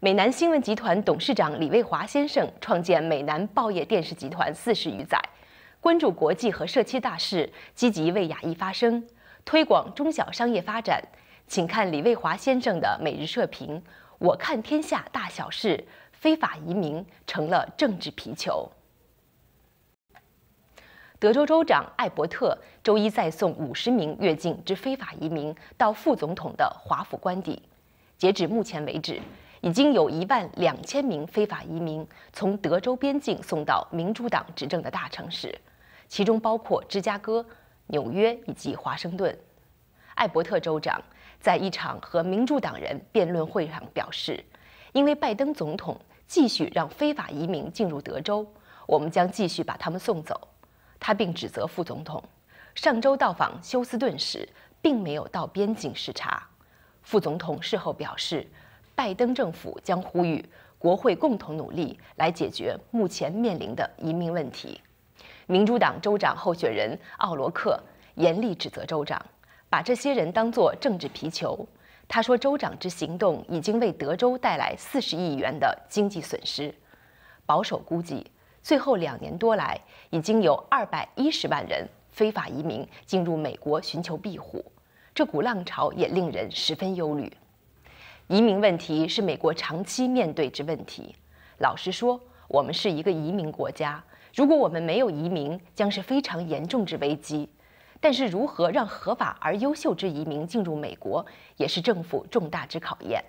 美南新闻集团董事长李卫华先生创建美南报业电视集团四十余载，关注国际和社区大事，积极为亚裔发声，推广中小商业发展。请看李卫华先生的每日社评：“我看天下大小事，非法移民成了政治皮球。”德州州长艾伯特周一再送五十名越境之非法移民到副总统的华府官邸。截止目前为止。已经有一万两千名非法移民从德州边境送到民主党执政的大城市，其中包括芝加哥、纽约以及华盛顿。艾伯特州长在一场和民主党人辩论会上表示：“因为拜登总统继续让非法移民进入德州，我们将继续把他们送走。”他并指责副总统上周到访休斯顿时并没有到边境视察。副总统事后表示。拜登政府将呼吁国会共同努力来解决目前面临的移民问题。民主党州长候选人奥罗克严厉指责州长把这些人当作政治皮球。他说，州长之行动已经为德州带来四十亿元的经济损失。保守估计，最后两年多来，已经有二百一十万人非法移民进入美国寻求庇护。这股浪潮也令人十分忧虑。移民问题是美国长期面对之问题。老实说，我们是一个移民国家，如果我们没有移民，将是非常严重之危机。但是，如何让合法而优秀之移民进入美国，也是政府重大之考验。